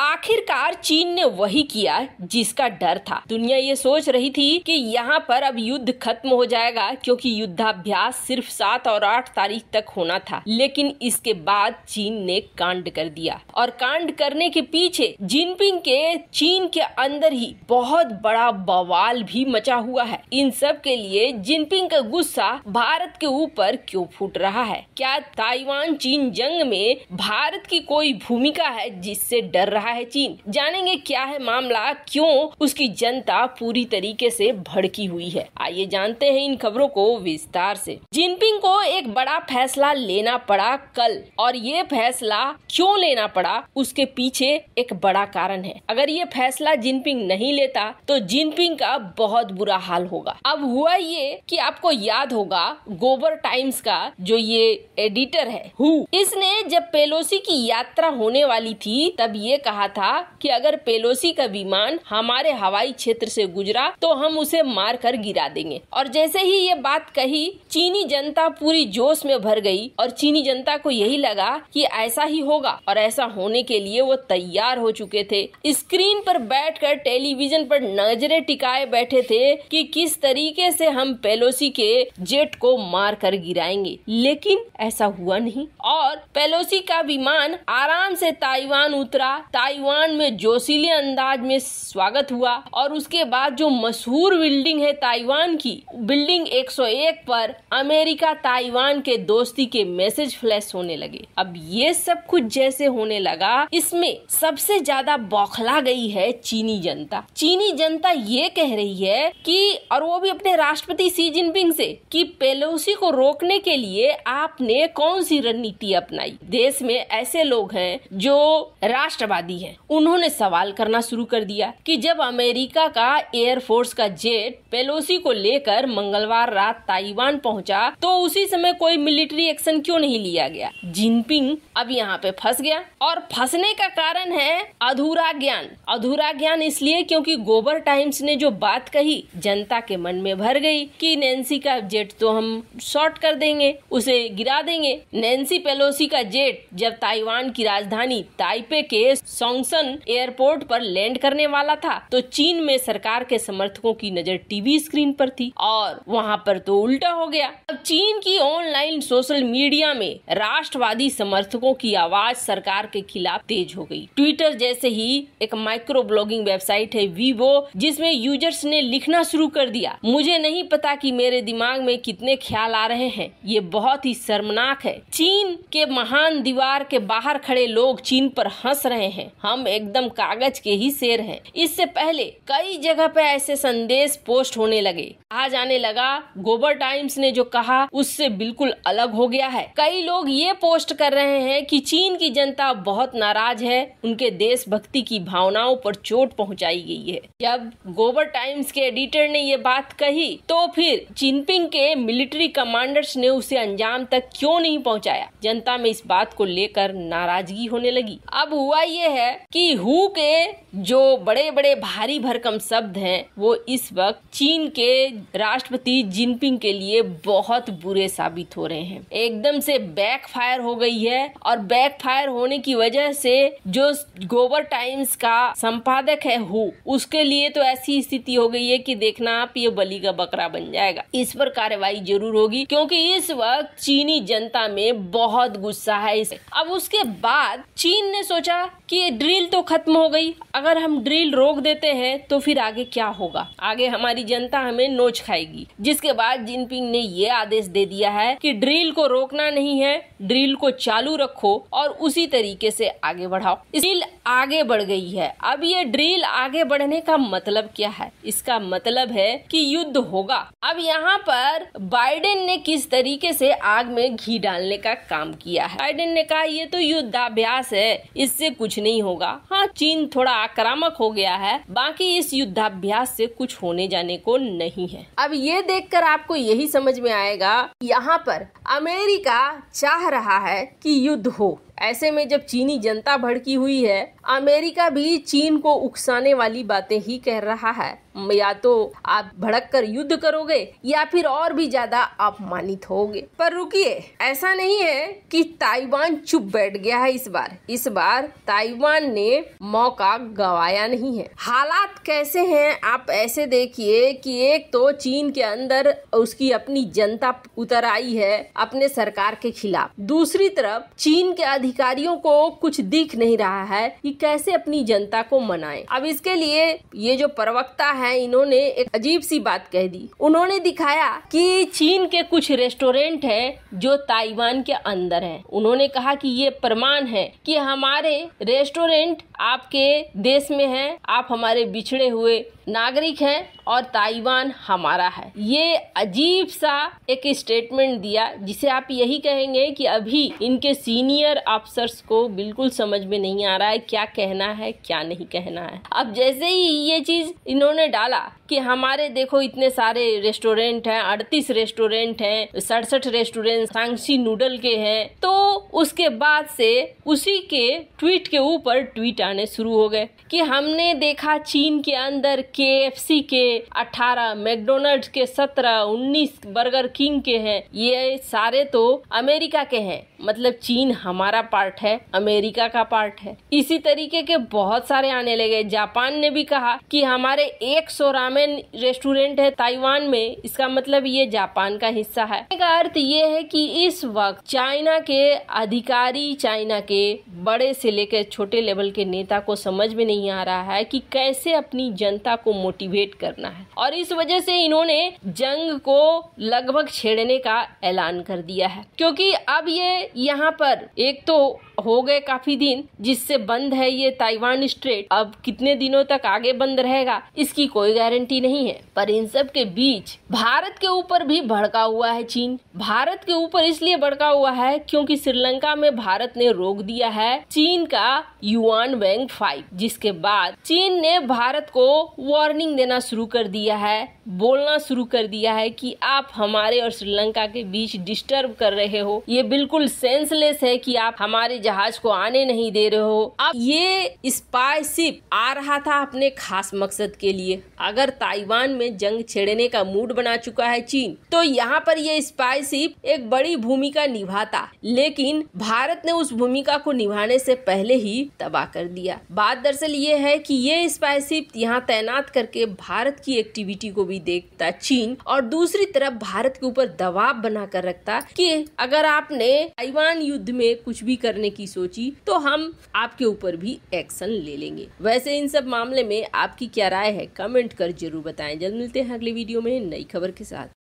आखिरकार चीन ने वही किया जिसका डर था दुनिया ये सोच रही थी कि यहाँ पर अब युद्ध खत्म हो जाएगा क्योंकि युद्धाभ्यास सिर्फ सात और आठ तारीख तक होना था लेकिन इसके बाद चीन ने कांड कर दिया और कांड करने के पीछे जिनपिंग के चीन के अंदर ही बहुत बड़ा बवाल भी मचा हुआ है इन सब के लिए जिनपिंग का गुस्सा भारत के ऊपर क्यों फूट रहा है क्या ताइवान चीन जंग में भारत की कोई भूमिका है जिससे डर रहा रहा है चीन जानेंगे क्या है मामला क्यों उसकी जनता पूरी तरीके से भड़की हुई है आइए जानते हैं इन खबरों को विस्तार से जिनपिंग को एक बड़ा फैसला लेना पड़ा कल और ये फैसला क्यों लेना पड़ा उसके पीछे एक बड़ा कारण है अगर ये फैसला जिनपिंग नहीं लेता तो जिनपिंग का बहुत बुरा हाल होगा अब हुआ ये कि आपको याद होगा गोबर टाइम्स का जो ये एडिटर है हु इसने जब पेलोसी की यात्रा होने वाली थी तब ये कहा कहा था कि अगर पेलोसी का विमान हमारे हवाई क्षेत्र से गुजरा तो हम उसे मार कर गिरा देंगे और जैसे ही ये बात कही चीनी जनता पूरी जोश में भर गई और चीनी जनता को यही लगा कि ऐसा ही होगा और ऐसा होने के लिए वो तैयार हो चुके थे स्क्रीन पर बैठकर टेलीविजन पर नजरे टिकाए बैठे थे कि किस तरीके से हम पेलोसी के जेट को मार कर गिराएंगे लेकिन ऐसा हुआ नहीं और पेलोसी का विमान आराम से ताइवान उतरा ताइवान में जोशीले अंदाज में स्वागत हुआ और उसके बाद जो मशहूर बिल्डिंग है ताइवान की बिल्डिंग 101 पर अमेरिका ताइवान के दोस्ती के मैसेज फ्लैश होने लगे अब ये सब कुछ जैसे होने लगा इसमें सबसे ज्यादा बौखला गई है चीनी जनता चीनी जनता ये कह रही है कि और वो भी अपने राष्ट्रपति सी जिनपिंग से कि पेलोसी को रोकने के लिए आपने कौन सी रणनीति अपनाई देश में ऐसे लोग हैं जो राष्ट्रवादी दी है उन्होंने सवाल करना शुरू कर दिया कि जब अमेरिका का एयरफोर्स का जेट पेलोसी को लेकर मंगलवार रात ताइवान पहुंचा तो उसी समय कोई मिलिट्री एक्शन क्यों नहीं लिया गया जिनपिंग अब यहाँ पे फंस गया और फंसने का कारण है अधूरा ज्ञान अधूरा ज्ञान इसलिए क्योंकि गोबर टाइम्स ने जो बात कही जनता के मन में भर गई कि नैन्सी का जेट तो हम शॉर्ट कर देंगे उसे गिरा देंगे नैन्सी पेलोसी का जेट जब ताइवान की राजधानी ताइपे के सोंगसन एयरपोर्ट पर लैंड करने वाला था तो चीन में सरकार के समर्थकों की नजर टीवी स्क्रीन पर थी और वहाँ पर तो उल्टा हो गया अब चीन की ऑनलाइन सोशल मीडिया में राष्ट्रवादी समर्थकों की आवाज सरकार के खिलाफ तेज हो गई ट्विटर जैसे ही एक माइक्रो ब्लॉगिंग वेबसाइट है वीवो जिसमे यूजर्स ने लिखना शुरू कर दिया मुझे नहीं पता की मेरे दिमाग में कितने ख्याल आ रहे हैं ये बहुत ही शर्मनाक है चीन के महान दीवार के बाहर खड़े लोग चीन पर हंस रहे हैं हम एकदम कागज के ही शेर हैं इससे पहले कई जगह पे ऐसे संदेश पोस्ट होने लगे कहा जाने लगा गोबर टाइम्स ने जो कहा उससे बिल्कुल अलग हो गया है कई लोग ये पोस्ट कर रहे हैं कि चीन की जनता बहुत नाराज है उनके देशभक्ति की भावनाओं पर चोट पहुंचाई गई है जब गोबर टाइम्स के एडिटर ने ये बात कही तो फिर चिनपिंग के मिलिट्री कमांडर्स ने उसे अंजाम तक क्यों नहीं पहुंचाया जनता में इस बात को लेकर नाराजगी होने लगी अब हुआ ये है है कि हु के जो बड़े बड़े भारी भरकम शब्द हैं वो इस वक्त चीन के राष्ट्रपति जिनपिंग के लिए बहुत बुरे साबित हो रहे हैं एकदम से बैक फायर हो गई है और बैक फायर होने की वजह से जो गोबर टाइम्स का संपादक है हु उसके लिए तो ऐसी स्थिति हो गई है कि देखना आप ये बलि का बकरा बन जाएगा इस पर कार्रवाई जरूर होगी क्योंकि इस वक्त चीनी जनता में बहुत गुस्सा है इसे अब उसके बाद चीन ने सोचा कि ड्रिल तो खत्म हो गई अगर हम ड्रिल रोक देते हैं तो फिर आगे क्या होगा आगे हमारी जनता हमें नोच खाएगी जिसके बाद जिनपिंग ने ये आदेश दे दिया है कि ड्रिल को रोकना नहीं है ड्रिल को चालू रखो और उसी तरीके से आगे बढ़ाओ ड्रिल आगे बढ़ गई है अब ये ड्रिल आगे बढ़ने का मतलब क्या है इसका मतलब है कि युद्ध होगा अब यहाँ पर बाइडेन ने किस तरीके से आग में घी डालने का काम किया है बाइडेन ने कहा ये तो युद्धाभ्यास है इससे कुछ नहीं होगा हाँ चीन थोड़ा आक्रामक हो गया है बाकी इस युद्धाभ्यास से कुछ होने जाने को नहीं है अब ये देखकर आपको यही समझ में आएगा यहाँ पर अमेरिका चाह रहा है कि युद्ध हो ऐसे में जब चीनी जनता भड़की हुई है अमेरिका भी चीन को उकसाने वाली बातें ही कह रहा है या तो आप भड़क कर युद्ध करोगे या फिर और भी ज्यादा अपमानित होगे पर रुकिए ऐसा नहीं है कि ताइवान चुप बैठ गया है इस बार इस बार ताइवान ने मौका गवाया नहीं है हालात कैसे हैं आप ऐसे देखिए कि एक तो चीन के अंदर उसकी अपनी जनता उतर आई है अपने सरकार के खिलाफ दूसरी तरफ चीन के अधिक अधिकारियों को कुछ दिख नहीं रहा है कि कैसे अपनी जनता को मनाए अब इसके लिए ये जो प्रवक्ता है इन्होंने एक अजीब सी बात कह दी उन्होंने दिखाया कि चीन के कुछ रेस्टोरेंट है जो ताइवान के अंदर है उन्होंने कहा कि ये प्रमाण है कि हमारे रेस्टोरेंट आपके देश में है आप हमारे बिछड़े हुए नागरिक हैं और ताइवान हमारा है ये अजीब सा एक स्टेटमेंट दिया जिसे आप यही कहेंगे कि अभी इनके सीनियर ऑफिसर्स को बिल्कुल समझ में नहीं आ रहा है क्या कहना है क्या नहीं कहना है अब जैसे ही ये चीज इन्होंने डाला कि हमारे देखो इतने सारे रेस्टोरेंट हैं अड़तीस रेस्टोरेंट हैं सड़सठ रेस्टोरेंट सांगसी नूडल के हैं तो उसके बाद से उसी के ट्वीट के ऊपर ट्वीट आने शुरू हो गए कि हमने देखा चीन के अंदर के के 18 मैकडोनल्ड के 17 19 बर्गर किंग के हैं ये सारे तो अमेरिका के हैं मतलब चीन हमारा पार्ट है अमेरिका का पार्ट है इसी तरीके के बहुत सारे आने लगे जापान ने भी कहा कि हमारे एक सौ रामेन रेस्टोरेंट है ताइवान में इसका मतलब ये जापान का हिस्सा है का अर्थ ये है कि इस वक्त चाइना के अधिकारी चाइना के बड़े से लेकर छोटे लेवल के नेता को समझ में नहीं आ रहा है कि कैसे अपनी जनता को मोटिवेट करना है और इस वजह से इन्होंने जंग को लगभग छेड़ने का ऐलान कर दिया है क्योंकि अब ये यहाँ पर एक तो তো हो गए काफी दिन जिससे बंद है ये ताइवान स्ट्रेट अब कितने दिनों तक आगे बंद रहेगा इसकी कोई गारंटी नहीं है पर इन सब के बीच भारत के ऊपर भी भड़का हुआ है चीन भारत के ऊपर इसलिए भड़का हुआ है क्योंकि श्रीलंका में भारत ने रोक दिया है चीन का युआन बैंक फाइव जिसके बाद चीन ने भारत को वार्निंग देना शुरू कर दिया है बोलना शुरू कर दिया है कि आप हमारे और श्रीलंका के बीच डिस्टर्ब कर रहे हो ये बिल्कुल सेंसलेस है कि आप हमारे जहाज को आने नहीं दे रहे हो अब ये स्पाइसिप आ रहा था अपने खास मकसद के लिए अगर ताइवान में जंग छेड़ने का मूड बना चुका है चीन तो यहाँ पर यह स्पाइसिप एक बड़ी भूमिका निभाता लेकिन भारत ने उस भूमिका को निभाने से पहले ही तबाह कर दिया बात दरअसल ये है कि ये स्पाइसिप यहाँ तैनात करके भारत की एक्टिविटी को भी देखता चीन और दूसरी तरफ भारत के ऊपर दबाव बना कर रखता कि अगर आपने ताइवान युद्ध में कुछ भी करने की सोची तो हम आपके ऊपर भी एक्शन ले लेंगे वैसे इन सब मामले में आपकी क्या राय है कमेंट कर जरूर बताएं जल्द मिलते हैं अगले वीडियो में नई खबर के साथ